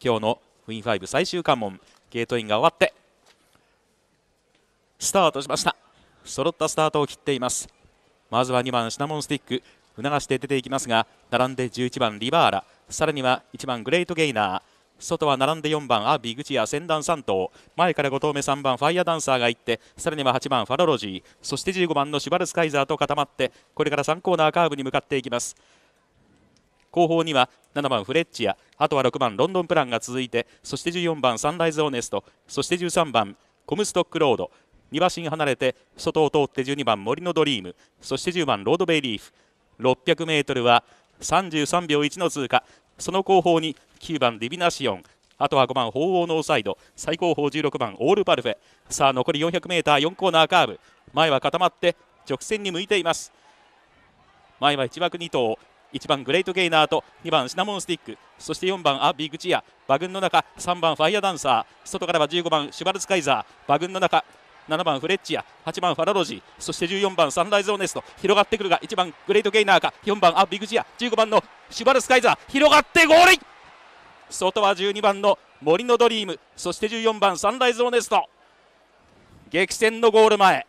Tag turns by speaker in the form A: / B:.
A: 今日のウィンブ最終関門ゲートインが終わってスタートしました揃ったスタートを切っていますまずは2番シナモンスティック促して出ていきますが並んで11番リバーラさらには1番グレートゲイナー外は並んで4番アビグチア先団3頭前から5頭目3番ファイアダンサーが行ってさらには8番ファロロジーそして15番のシュバルスカイザーと固まってこれから3コーナーカーブに向かっていきます後方には7番フレッチアあとは6番ロンドンプランが続いてそして14番サンライズオネストそして13番コムストックロード2馬身離れて外を通って12番森のドリームそして10番ロードベイリーフ 600m は33秒1の通過その後方に9番ディビナシオンあとは5番、鳳凰ノーサイド、最高峰16番、オールパルフェ、さあ残り 400m4 コーナーカーブ、前は固まって直線に向いています。前は1枠2頭、1番グレートゲイナーと2番シナモンスティックそして4番ア・ビグチア馬群の中3番ファイアダンサー外からは15番シュバルツカイザー馬群の中7番フレッチア8番ファラロジーそして14番サンライズ・オネスト広がってくるが1番グレートゲイナーか4番ア・ビグチア15番のシュバルスカイザー広がってゴール外は12番の森のドリームそして14番サンライズ・オネスト激戦のゴール前